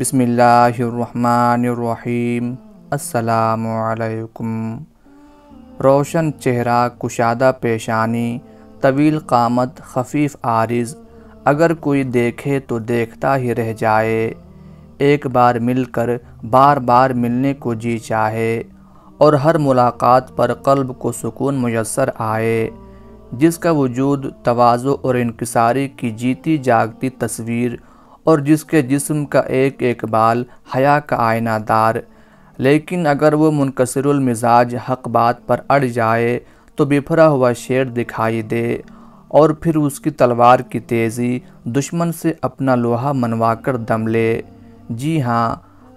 बिसमीम् अलैकुम रोशन चेहरा कुशादा पेशानी तवील कामत खफीफ़ आरिज अगर कोई देखे तो देखता ही रह जाए एक बार मिलकर बार बार मिलने को जी चाहे और हर मुलाकात पर कल्ब को सुकून मैसर आए जिसका वजूद तोज़ो और इनकसारी की जीती जागती तस्वीर और जिसके जिस्म का एक एक बाल हया का आयनादार लेकिन अगर वो मुनकसरुल मिजाज हक बात पर अड़ जाए तो बिफरा हुआ शेर दिखाई दे और फिर उसकी तलवार की तेज़ी दुश्मन से अपना लोहा मनवा कर दम ले जी हाँ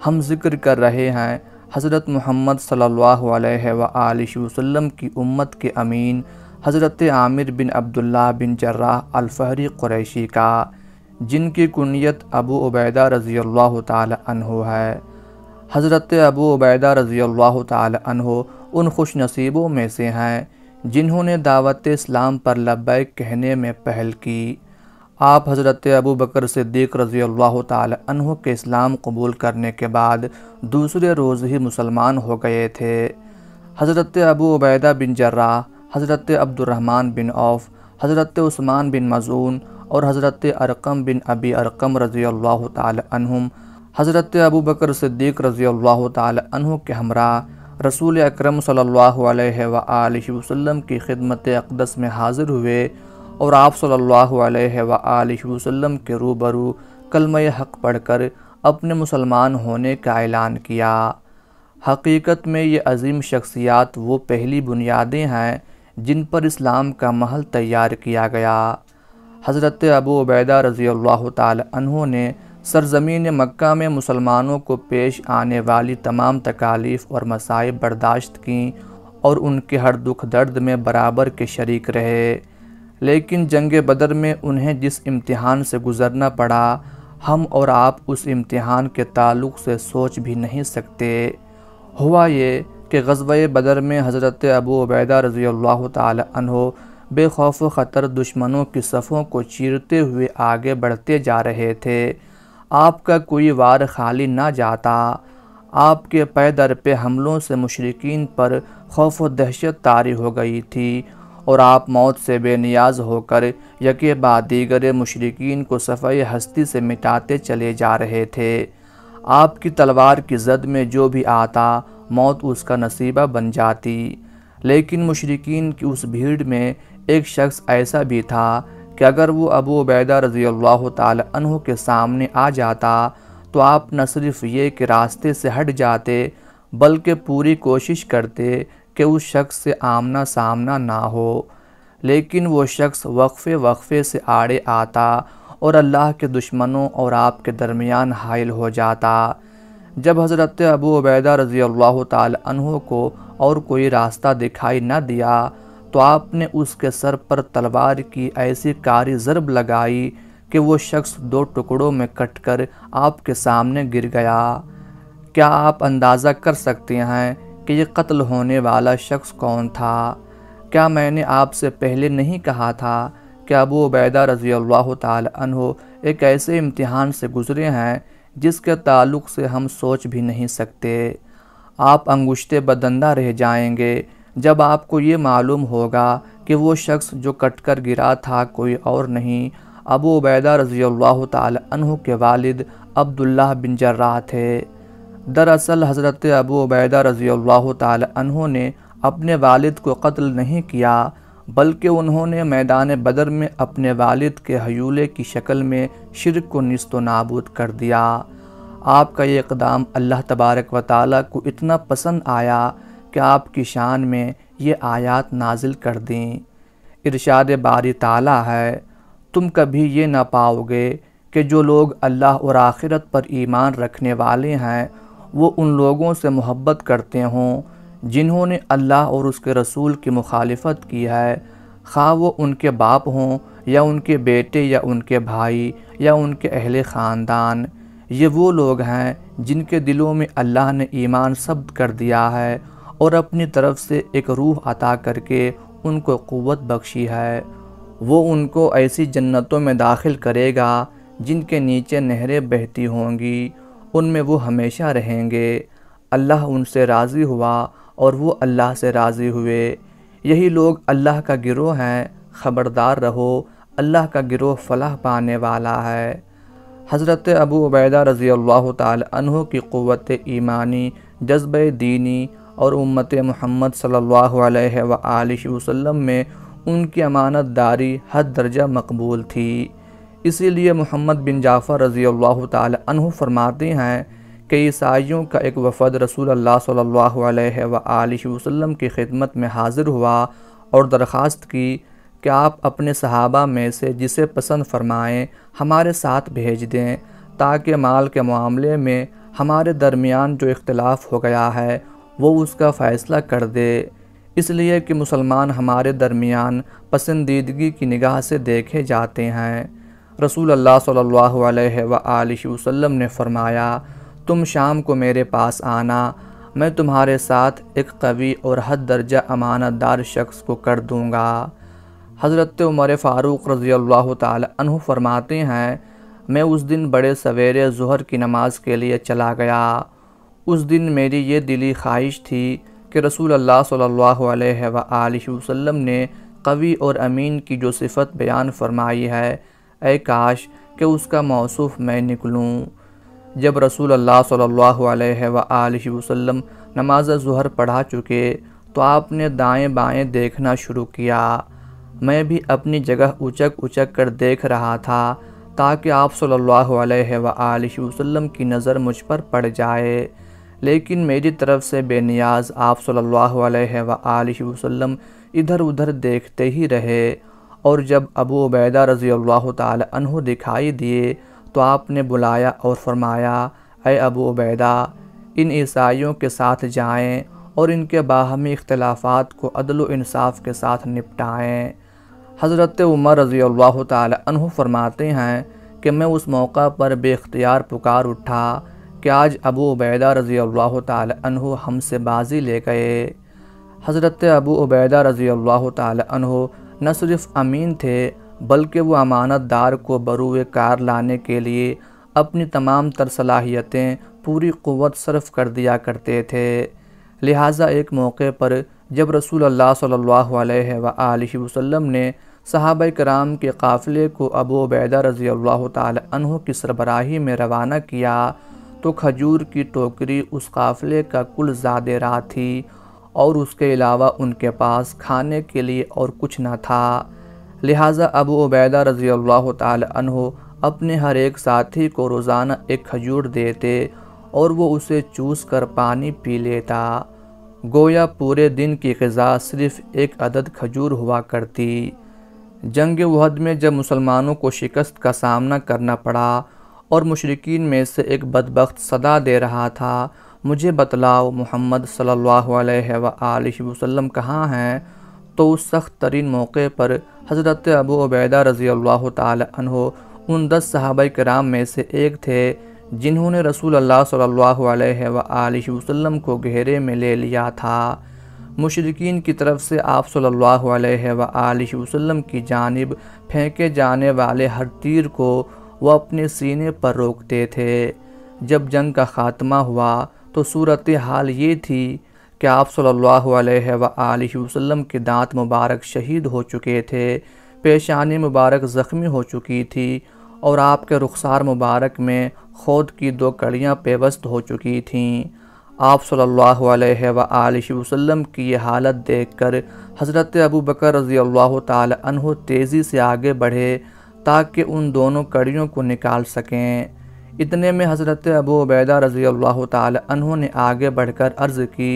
हम जिक्र कर रहे हैं हज़रत मोहम्मद सल्लल्लाहु अलैहि वसल्लम की उम्मत के अमीन हज़रत आमिर बिन अब्दुल्ला बिन जर्राह अलफहरी क़ुरैशी का जिनकी कुनियत अबू उबैदा रज़ी अल्लाह तहो है हज़रत अबू उबैदा रज़ी अल्लाह तहो उन खुश नसीबों में से हैं जिन्होंने दावत इस्लाम पर लब्बैक कहने में पहल की आप हज़रत अबू बकर सिद्दीक रज़ी अल्लाह तहों के इस्लाम कबूल करने के बाद दूसरे रोज़ ही मुसलमान हो गए थे हज़रत अबू उबैदा बिन जर्रा हज़रत अब्दुलरहमान बिन औफ़ हज़रत उस्मान बिन मज़ून और हज़रत अरकम बिन अबी अरकम रज़ी अल्लाह हज़रत अबू बकर सिद्दीक रज़ी अल्लाह के हमरा रसूल अक्रम वसम की खिदमत अकदस में हाज़िर हुए और आप सल्ला वसम के रूबरू कलम हक पढ़कर अपने मुसलमान होने का ऐलान किया हकीकत में ये अजीम शख्सियात वो पहली बुनियादें हैं जिन पर इस्लाम का महल तैयार किया गया हज़रत अबू अबैदा रज़ी तु ने सरजमीन मक्का में मुसलमानों को पेश आने वाली तमाम तकालीफ और मसाइब बर्दाश्त की और उनके हर दुख दर्द में बराबर के शरीक रहे लेकिन जंग बदर में उन्हें जिस इम्तिहान से गुज़रना पड़ा हम और आप उस इम्तिहान के ताल्लुक़ से सोच भी नहीं सकते हुआ ये कि गजब बदर में हज़रत अबू उबैदा रज़ी अल्लाह तहो बेखौफ ख़तर दुश्मनों की सफ़ों को चीरते हुए आगे बढ़ते जा रहे थे आपका कोई वार खाली ना जाता आपके पैदर पे हमलों से मशरकिन पर खौफ व दहशत तारी हो गई थी और आप मौत से बेनियाज होकर यके बाद दीगर मशरकिन को सफे हस्ती से मिटाते चले जा रहे थे आपकी तलवार की जद में जो भी आता मौत उसका नसीबा बन जाती लेकिन मशरकिन की उस भीड़ में एक शख्स ऐसा भी था कि अगर वो अबू अबैदा रजी अल्लाह तह के सामने आ जाता तो आप न सिर्फ ये कि रास्ते से हट जाते बल्कि पूरी कोशिश करते कि उस शख्स से आमना सामना ना हो लेकिन वो शख्स वक्फ़े वक्फ़े से आड़े आता और अल्लाह के दुश्मनों और आपके दरमियान हायल हो जाता जब हज़रत अबू अबैदा रज़ी अल्लाह तहों को और कोई रास्ता दिखाई न दिया तो आपने उसके सर पर तलवार की ऐसी कारी ज़रब लगाई कि वो शख्स दो टुकड़ों में कटकर आपके सामने गिर गया क्या आप अंदाज़ा कर सकते हैं कि ये कत्ल होने वाला शख्स कौन था क्या मैंने आपसे पहले नहीं कहा था कि अबू उबैदा रज़ी अल्लाह तहो एक ऐसे इम्तिहान से गुज़रे हैं जिसके ताल्लुक़ से हम सोच भी नहीं सकते आप अंगुश्ते बदंदा रह जाएंगे जब आपको ये मालूम होगा कि वो शख्स जो कट कर गिरा था कोई और नहीं अबू उबैदा रज़ी अल्लाह तहु के वालिद अब्दुल्ला बिन जर्रा थे दरअसल हज़रत अबू उबैदा रज़ी अल्लाह तहु ने अपने वालिद को कत्ल नहीं किया बल्कि उन्होंने मैदान बदर में अपने वालिद के हयूले की शक्ल में शिरक को नस्त नाबूद कर दिया आपका ये इकदाम अल्लाह तबारक व ताली को इतना पसंद आया कि आपकी शान में ये आयात नाजिल कर दें इरशाद बारी ताला है तुम कभी ये ना पाओगे कि जो लोग अल्लाह और आखिरत पर ईमान रखने वाले हैं वो उन लोगों से मोहब्बत करते हों जिन्होंने अल्लाह और उसके रसूल की मुखालफत की है खा वो उनके बाप हों या उनके बेटे या उनके भाई या उनके अहले ख़ानदान ये वो लोग हैं जिनके दिलों में अल्लाह ने ईमान सब्त कर दिया है और अपनी तरफ से एक रूह अता करके उनको क़वत बख्शी है वो उनको ऐसी जन्नतों में दाखिल करेगा जिनके नीचे नहरें बहती होंगी उनमें वो हमेशा रहेंगे अल्लाह उनसे राज़ी हुआ और वो अल्लाह से राज़ी हुए यही लोग अल्लाह का गिरोह हैं ख़बरदार रहो अल्लाह का गिरोह फलाह पाने वाला है हज़रत अबू उबैदा रज़ी अल्लाह तहों की क़वत ईमानी जज्ब दीनी और उम्मत मोहम्मद सल्ला अलैहि में उनकी अमानत दारी हद दर्जा मकबूल थी इसीलिए मोहम्मद बिन जाफ़र रज़ी अल्लाह तह फरमाते हैं कि ईसाइयों का एक वफद रसूल अल्लाह सल्ला अलैहि की खिदमत में हाज़िर हुआ और दरख्वास्त की कि आप अपने सहाबा में से जिसे पसंद फरमाएँ हमारे साथ भेज दें ताकि माल के मामले में हमारे दरमियान जो इख्तलाफ हो गया है वो उसका फ़ैसला कर दे इसलिए कि मुसलमान हमारे दरमियान पसंदीदगी की निगाह से देखे जाते हैं रसूल अल्लाह सल्लल्लाहु अलैहि वसल्लम ने फरमाया तुम शाम को मेरे पास आना मैं तुम्हारे साथ एक कवि और हद दर्जा अमानतदार शख्स को कर दूँगा हज़रत उमर फ़ारूक रज़ी अल्लाह फरमाते हैं मैं उस दिन बड़े सवेरे जहर की नमाज़ के लिए चला गया उस दिन मेरी ये दिली ख्वाहिश थी कि रसूल अल्लाह सल्लल्लाहु अलैहि वसल्लम ने कवी और अमीन की जो सिफत बयान फरमाई है ए काश कि उसका मौसु मैं निकलूँ जब रसूल अल्लाह सल्लल्लाहु अलैहि वसल्लम नमाज जहर पढ़ा चुके तो आपने दाएं बाएं देखना शुरू किया मैं भी अपनी जगह उचक उचक कर देख रहा था ताकि आप सल्लल्लाहु अलैहि वसल्लम की नज़र मुझ पर पड़ जाए लेकिन मेरी तरफ से बेनियाज आप सल्लल्लाहु अलैहि वसल्लम इधर उधर देखते ही रहे और जब अबू उबैदा रज़ी अल्लाह तहु दिखाई दिए तो आपने बुलाया और फरमाया अय अबू उबैदा इन ईसाइयों के साथ जाएँ और इनके बाहमी इख्तलाफात को अदल इंसाफ के साथ निपटाएँ हज़रत उमर रज़ी अल्लाह तहु फरमाते हैं कि मैं उस मौका पर बेख्तियार पुकार उठा कि आज अबू उबैदा रज़ी अल्लाह तह हमसे बाजी ले गए हज़रत अबू उबैदा रज़ी अल्लाह तह न सिर्फ अमीन थे बल्कि वो अमानत दार को बरूए कार लाने के लिए अपनी तमाम तर सलाहियतें पूरी क़वत सर्फ कर दिया करते थे लिहाजा एक मौके पर जब रसूल अल्लाह सल्लल्लाहु अलैहि वसल्लम ने सहाब कराम के काफ़िले को अबू उबैदा रज़ी अल्लाह तह की सरबराही में रवाना किया तो खजूर की टोकरी उस काफ़िले का कुल ज़्यादा रहा थी और उसके अलावा उनके पास खाने के लिए और कुछ ना था लिहाजा अबू उबैदा रज़ी अल्लाह तहो अपने हर एक साथी को रोज़ाना एक खजूर देते और वो उसे चूस कर पानी पी लेता गोया पूरे दिन की गज़ा सिर्फ एक अदद खजूर हुआ करती जंग वहद में जब मुसलमानों को शिकस्त का सामना करना पड़ा और मुशरकिन में से एक बदबक सदा दे रहा था मुझे बतलाओ मोहम्मद सल्लल्लाहु अलैहि कहाँ हैं तो उस सख्त तरीन मौके पर हज़रत अबू अबैदा रज़ी अल्लाह तहो उन दस सहाब कराम में से एक थे जिन्होंने रसूल अल्लाह सल्लल्लाहु अलैहि वसल्लम को घेरे में ले लिया था मुशरकिन की तरफ से आप सल्लल्लाहु अलैहि वसल्लम की जानब फेंके जाने वाले हर तीर को वह अपने सीने पर रोकते थे जब जंग का ख़ात्मा हुआ तो सूरत हाल ये थी कि आप सल्लल्लाहु अलैहि वसल्लम के दांत मुबारक शहीद हो चुके थे पेशानी मुबारक ज़ख्मी हो चुकी थी और आपके रुखसार मुबारक में खोद की दो कड़ियाँ पेवस्त हो चुकी थीं आप सल्लल्लाहु अलैहि वसल्लम की यह हालत देखकर हज़रत अबू बकर रज़ी अल्लाह तहु तेज़ी से आगे बढ़े ताकि उन दोनों कड़ियों को निकाल सकें इतने में हज़रत अबू उबैदा रज़ी अल्लाह तहों ने आगे बढ़कर अर्ज़ की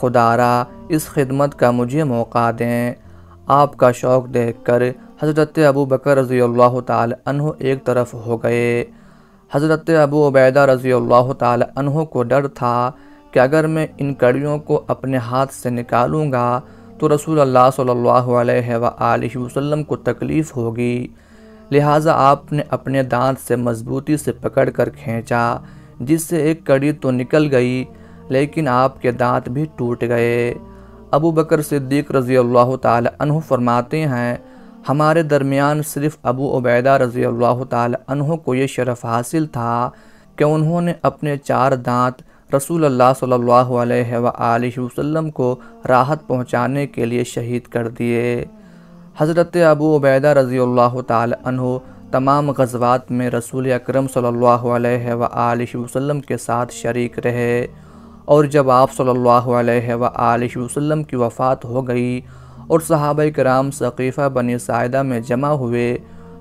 खुदारा इस खिदमत का मुझे मौका दें आपका शौक़ देख कर हज़रत अबू बकर रज़ी अल्लाह तहों एक तरफ हो गए हज़रत अबू उबैदा रज़ी अल्लाह तहों को डर था कि अगर मैं इन कड़ियों को अपने हाथ से निकालूँगा तो रसूल अल्लाह सल्लल्लाहु अलैहि वसल्लम को तकलीफ़ होगी लिहाजा आपने अपने दांत से मजबूती से पकड़ कर खींचा जिससे एक कड़ी तो निकल गई लेकिन आपके दांत भी टूट गए अबू बकर सिद्दीक रज़ी अल्लाह तहु फरमाते हैं हमारे दरमियान सिर्फ़ अबू अबैदा रज़ी अल्लाह तहु को ये शरफ़ हासिल था कि उन्होंने अपने चार दांत रसूल अल्लाह सल्लल्लाहु अलैहि वसल्लम को राहत पहुंचाने के लिए शहीद कर दिए हज़रत अबू उबैदा रज़ी अल्लाह तमाम गजवात में रसूल अक्रम सल्लल्लाहु अलैहि वसल्लम के साथ शरीक रहे और जब आप सल्लल्लाहु अलैहि वसल्लम की वफ़ात हो गई और सहाब कराम सकीफ़ा बनी सायदा में जमा हुए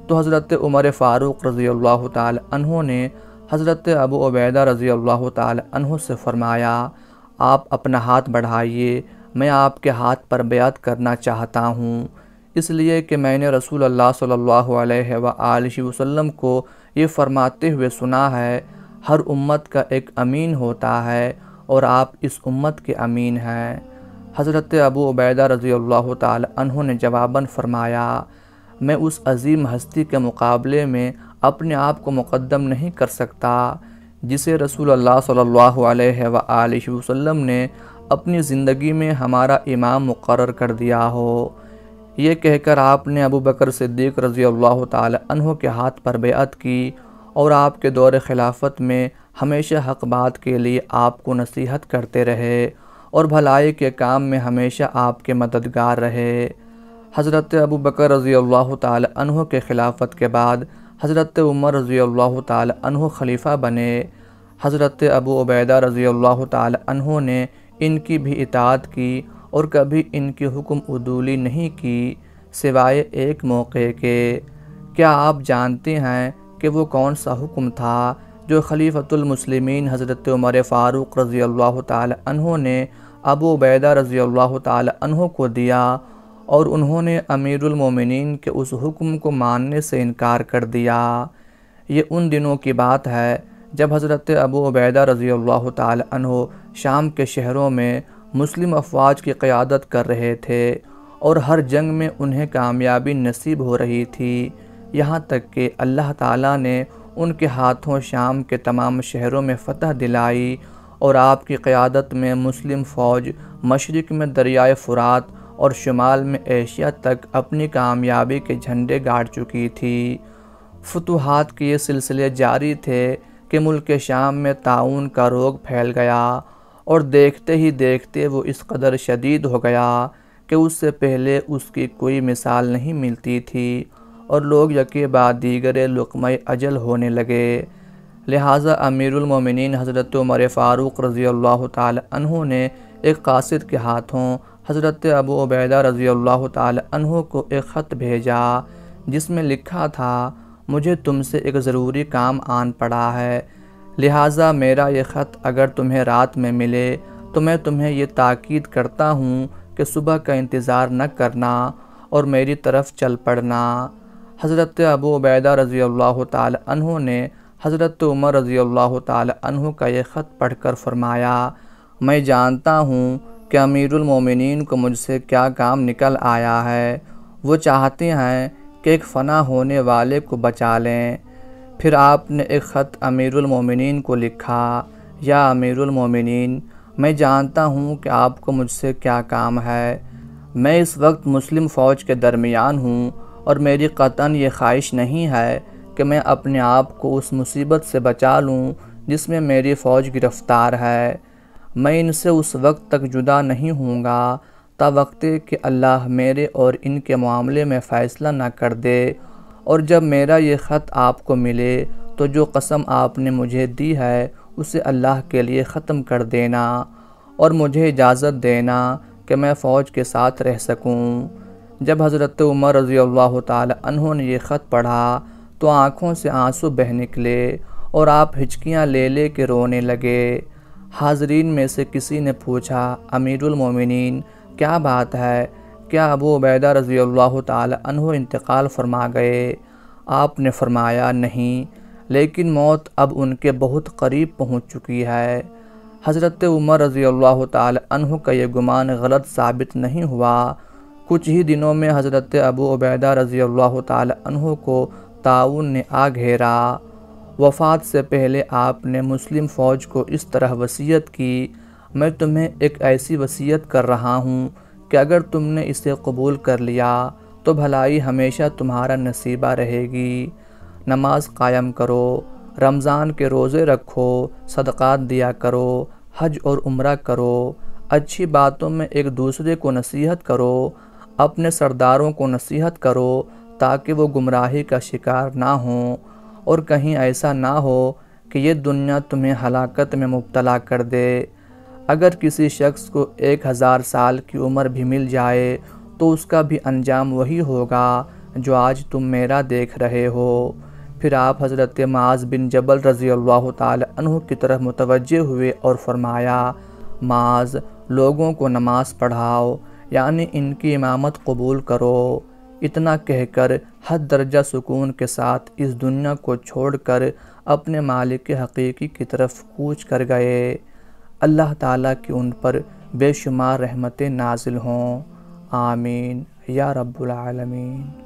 तो हज़रत उमर फ़ारूक रज़ी अल्लाह तहों ने हज़रत अबू उबैदा रज़ी अल्लाह तहों से फ़रमाया आप अपना हाथ बढ़ाइए मैं आपके हाथ पर बयात करना चाहता हूँ इसलिए कि मैंने रसूल अल्लाह सल्लल्लाहु अलैहि वसल्लम को ये फरमाते हुए सुना है हर उम्मत का एक अमीन होता है और आप इस उम्मत के अमीन हैं हज़रत अबू उबैदा रज़ी अल्लाह तहों ने जवाबन फ़रमाया मैं उस अजीम हस्ती के मुकाबले में अपने आप को मुकदम नहीं कर सकता जिसे रसूल अल्लाह सल्लल्लाहु अलैहि वसल्लम ने अपनी ज़िंदगी में हमारा इमाम मुकर कर दिया हो ये कहकर आपने अबू बकर सिद्दीक रज़ी अल्लाह तहों के हाथ पर बेअत की और आपके दौर खिलाफत में हमेशा हक बात के लिए आपको नसीहत करते रहे और भलाई के काम में हमेशा आपके मददगार रहे हज़रत अबू बकर रज़ी अल्लाह तहों के खिलाफत के बाद हज़रत उमर रज़ी अल्लाह तहों खलीफ़ा बने हज़रत अबू उबैदा रज़ी अल्लाह तहों ने इनकी भी इतात की और कभी इनकी हुक्म उदूली नहीं की सिवाय एक मौके के क्या आप जानते हैं कि वो कौन सा हुक्म था जो खलीफतुलमसलिमिन हज़रत उमर फ़ारूक रज़ी अल्लाह तहों ने अबू बैदा रज़ी अल्लाह तहों को दिया और उन्होंने अमीरमिन के उस हुक्म को मानने से इनकार कर दिया ये उन दिनों की बात है जब हज़रत अबू उबैदा रज़ी अल्लाह तहों शाम के शहरों में मुस्लिम अफवाज की क़्यादत कर रहे थे और हर जंग में उन्हें कामयाबी नसीब हो रही थी यहाँ तक कि अल्लाह ताला ने उनके हाथों शाम के तमाम शहरों में फतह दिलाई और आपकी क़्यादत में मुस्लिम फ़ौज मशरक़ में दरियाए फ़ुरात और शुमाल में एशिया तक अपनी कामयाबी के झंडे गाड़ चुकी थी फतुहात के ये सिलसिले जारी थे कि मुल्क शाम में ताउन का रोग फैल गया और देखते ही देखते वो इस कदर शदीद हो गया कि उससे पहले उसकी कोई मिसाल नहीं मिलती थी और लोग यके बाद दीगर लकम अजल होने लगे लिहाजा अमीरमिन हज़रत उमर फ़ारूक रज़ी अल्लाह तहों ने एक कासिद के हाथों हज़रत अबू अबैदा रज़ी अल्लाह तहों को एक ख़त भेजा जिसमें लिखा था मुझे तुमसे एक ज़रूरी काम आन पड़ा है लिहाजा मेरा ये ख़त अगर तुम्हें रात में मिले तो मैं तुम्हें ये ताक़द करता हूँ कि सुबह का इंतज़ार न करना और मेरी तरफ़ चल पड़ना हज़रत अबू अबैदा रज़ी अल्लाह तहों ने हज़रत उमर रज़ी अल्लाह का ये ख़त पढ़ कर फरमाया मैं जानता हूँ कि अमीरमिन को मुझसे क्या काम निकल आया है वो चाहते हैं कि एक फ़ना होने वाले को बचा लें फिर आपने एक ख़त अमीरमिन को लिखा या अमीरमिन मैं जानता हूँ कि आपको मुझसे क्या काम है मैं इस वक्त मुस्लिम फ़ौज के दरमियान हूँ और मेरी कतान ये ख्वाहिश नहीं है कि मैं अपने आप को उस मुसीबत से बचा लूँ जिसमें मेरी फ़ौज गिरफ़्तार है मैं इनसे उस वक्त तक जुदा नहीं हूँगा तब वक्त कि अल्लाह मेरे और इनके मामले में फ़ैसला न कर दे और जब मेरा ये ख़त आपको मिले तो जो कसम आपने मुझे दी है उसे अल्लाह के लिए ख़त्म कर देना और मुझे इजाज़त देना कि मैं फ़ौज के साथ रह सकूं। जब हज़रत उमर रज़ी अल्लाह तहों ने यह ख़त पढ़ा तो आँखों से आंसू बह निकले और आप हिचकियाँ ले ले के रोने लगे हाजरीन में से किसी ने पूछा अमीरमिन क्या बात है क्या अबू उबैदा रज़ी अल्लाह तह इंतकाल फरमा गए आपने फरमाया नहीं लेकिन मौत अब उनके बहुत करीब पहुंच चुकी है हज़रत उमर रज़ी अल्लाह तह का ये गुमान गलत साबित नहीं हुआ कुछ ही दिनों में हज़रत अबू उबैदा रज़ी अल्लाह तह को ताउन ने आ घेरा वफात से पहले आपने मुस्लिम फ़ौज को इस तरह वसीयत की मैं तुम्हें एक ऐसी वसीयत कर रहा हूँ कि अगर तुमने इसे कबूल कर लिया तो भलाई हमेशा तुम्हारा नसीबा रहेगी नमाज कायम करो रमज़ान के रोज़े रखो सदक़ात दिया करो हज और उम्र करो अच्छी बातों में एक दूसरे को नसीहत करो अपने सरदारों को नसीहत करो ताकि वो गुमराही का शिकार ना हो और कहीं ऐसा ना हो कि ये दुनिया तुम्हें हलाकत में मुबतला कर दे अगर किसी शख्स को एक हज़ार साल की उम्र भी मिल जाए तो उसका भी अंजाम वही होगा जो आज तुम मेरा देख रहे हो फिर आप हज़रत माज बिन जबल रज़ी अल्लाह तह की तरफ मुतवजह हुए और फरमाया माज लोगों को नमाज पढ़ाओ यानी इनकी इमामत कबूल करो इतना कहकर हद दर्जा सुकून के साथ इस दुनिया को छोड़कर अपने मालिक हकीकी की तरफ कूच कर गए अल्लाह ताला की उन पर बेशुमार रहमतें नाजिल हों आमीन या रब्बुल आलमीन